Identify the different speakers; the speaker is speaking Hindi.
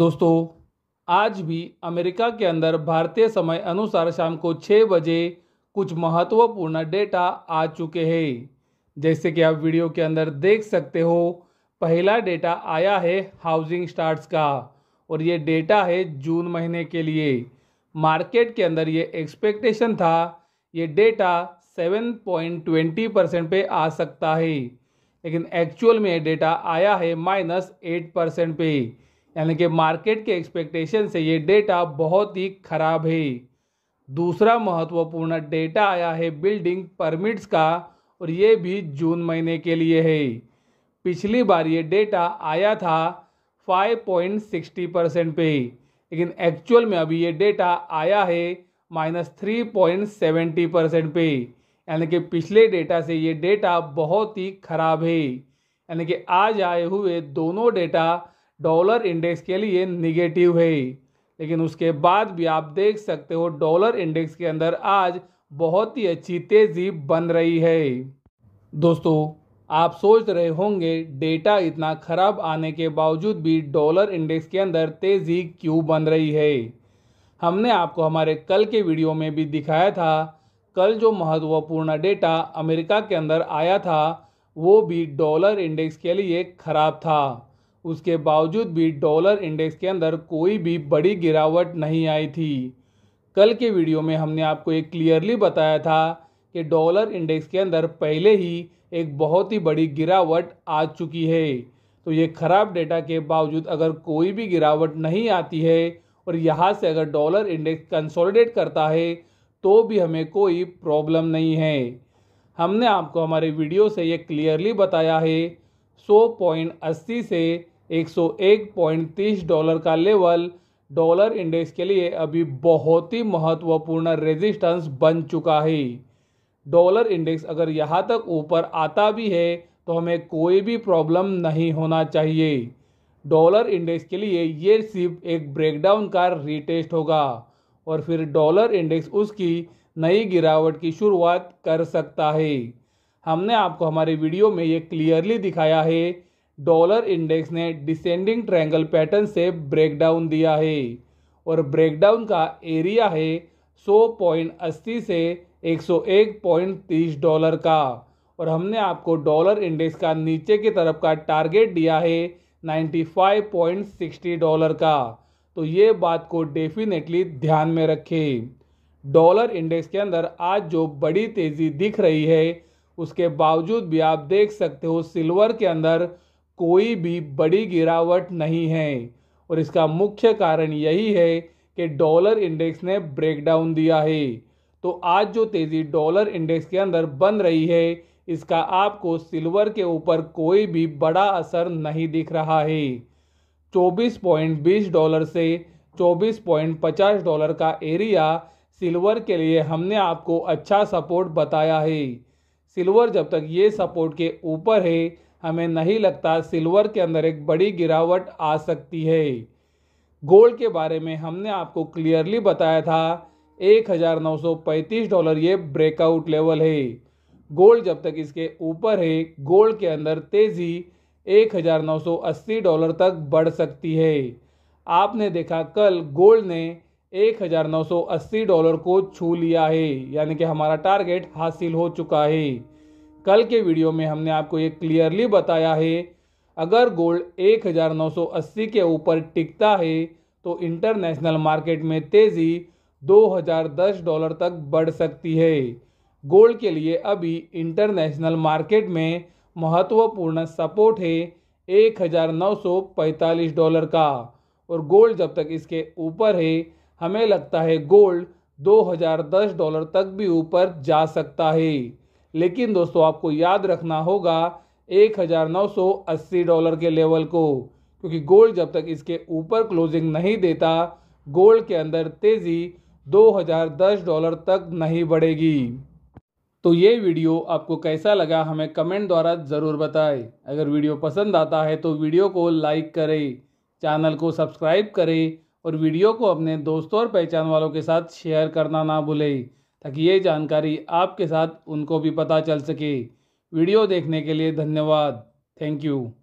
Speaker 1: दोस्तों आज भी अमेरिका के अंदर भारतीय समय अनुसार शाम को छः बजे कुछ महत्वपूर्ण डेटा आ चुके हैं जैसे कि आप वीडियो के अंदर देख सकते हो पहला डेटा आया है हाउसिंग स्टार्ट्स का और ये डेटा है जून महीने के लिए मार्केट के अंदर ये एक्सपेक्टेशन था ये डेटा 7.20 परसेंट पे आ सकता है लेकिन एक्चुअल में डेटा आया है माइनस एट परसेंट पे यानी कि मार्केट के एक्सपेक्टेशन से ये डेटा बहुत ही खराब है दूसरा महत्वपूर्ण डेटा आया है बिल्डिंग परमिट्स का और ये भी जून महीने के लिए है पिछली बार ये डेटा आया था 5.60 परसेंट पे लेकिन एक्चुअल में अभी ये डेटा आया है minus three point seventy percent पे यानी कि पिछले डेटा से ये डेटा बहुत ही खराब है यानी कि आज आए हुए दोनों डेटा डॉलर इंडेक्स के लिए निगेटिव है लेकिन उसके बाद भी आप देख सकते हो डॉलर इंडेक्स के अंदर आज बहुत ही अच्छी तेज़ी बन रही है दोस्तों आप सोच रहे होंगे डेटा इतना खराब आने के बावजूद भी डॉलर इंडेक्स के अंदर तेज़ी क्यों बन रही है हमने आपको हमारे कल के वीडियो में भी दिखाया था कल जो महत्वपूर्ण डेटा अमेरिका के अंदर आया था वो भी डॉलर इंडेक्स के लिए ख़राब था उसके बावजूद भी डॉलर इंडेक्स के अंदर कोई भी बड़ी गिरावट नहीं आई थी कल के वीडियो में हमने आपको ये क्लियरली बताया था कि डॉलर इंडेक्स के अंदर पहले ही एक बहुत ही बड़ी गिरावट आ चुकी है तो ये खराब डेटा के बावजूद अगर कोई भी गिरावट नहीं आती है और यहाँ से अगर डॉलर इंडेक्स कंसोलिडेट करता है तो भी हमें कोई प्रॉब्लम नहीं है हमने आपको हमारे वीडियो से ये क्लियरली बताया है सौ पॉइंट अस्सी से 101.30 डॉलर का लेवल डॉलर इंडेक्स के लिए अभी बहुत ही महत्वपूर्ण रेजिस्टेंस बन चुका है डॉलर इंडेक्स अगर यहाँ तक ऊपर आता भी है तो हमें कोई भी प्रॉब्लम नहीं होना चाहिए डॉलर इंडेक्स के लिए ये सिर्फ एक ब्रेकडाउन का रीटेस्ट होगा और फिर डॉलर इंडेक्स उसकी नई गिरावट की शुरुआत कर सकता है हमने आपको हमारे वीडियो में ये क्लियरली दिखाया है डॉलर इंडेक्स ने डिसेंडिंग ट्रायंगल पैटर्न से ब्रेकडाउन दिया है और ब्रेकडाउन का एरिया है 100.80 से 101.30 डॉलर का और हमने आपको डॉलर इंडेक्स का नीचे की तरफ का टारगेट दिया है 95.60 डॉलर का तो ये बात को डेफिनेटली ध्यान में रखें डॉलर इंडेक्स के अंदर आज जो बड़ी तेज़ी दिख रही है उसके बावजूद भी आप देख सकते हो सिल्वर के अंदर कोई भी बड़ी गिरावट नहीं है और इसका मुख्य कारण यही है कि डॉलर इंडेक्स ने ब्रेकडाउन दिया है तो आज जो तेज़ी डॉलर इंडेक्स के अंदर बन रही है इसका आपको सिल्वर के ऊपर कोई भी बड़ा असर नहीं दिख रहा है 24.20 डॉलर से 24.50 डॉलर का एरिया सिल्वर के लिए हमने आपको अच्छा सपोर्ट बताया है सिल्वर जब तक ये सपोर्ट के ऊपर है हमें नहीं लगता सिल्वर के अंदर एक बड़ी गिरावट आ सकती है गोल्ड के बारे में हमने आपको क्लियरली बताया था 1935 डॉलर ये ब्रेकआउट लेवल है गोल्ड जब तक इसके ऊपर है गोल्ड के अंदर तेज़ी 1980 डॉलर तक बढ़ सकती है आपने देखा कल गोल्ड ने 1980 डॉलर को छू लिया है यानी कि हमारा टारगेट हासिल हो चुका है कल के वीडियो में हमने आपको ये क्लियरली बताया है अगर गोल्ड 1980 के ऊपर टिकता है तो इंटरनेशनल मार्केट में तेज़ी 2010 डॉलर तक बढ़ सकती है गोल्ड के लिए अभी इंटरनेशनल मार्केट में महत्वपूर्ण सपोर्ट है 1945 डॉलर का और गोल्ड जब तक इसके ऊपर है हमें लगता है गोल्ड 2010 डॉलर तक भी ऊपर जा सकता है लेकिन दोस्तों आपको याद रखना होगा 1980 डॉलर के लेवल को क्योंकि गोल्ड जब तक इसके ऊपर क्लोजिंग नहीं देता गोल्ड के अंदर तेज़ी 2010 डॉलर तक नहीं बढ़ेगी तो ये वीडियो आपको कैसा लगा हमें कमेंट द्वारा ज़रूर बताएं अगर वीडियो पसंद आता है तो वीडियो को लाइक करें चैनल को सब्सक्राइब करें और वीडियो को अपने दोस्तों और पहचान वालों के साथ शेयर करना ना भूलें ताकि ये जानकारी आपके साथ उनको भी पता चल सके वीडियो देखने के लिए धन्यवाद थैंक यू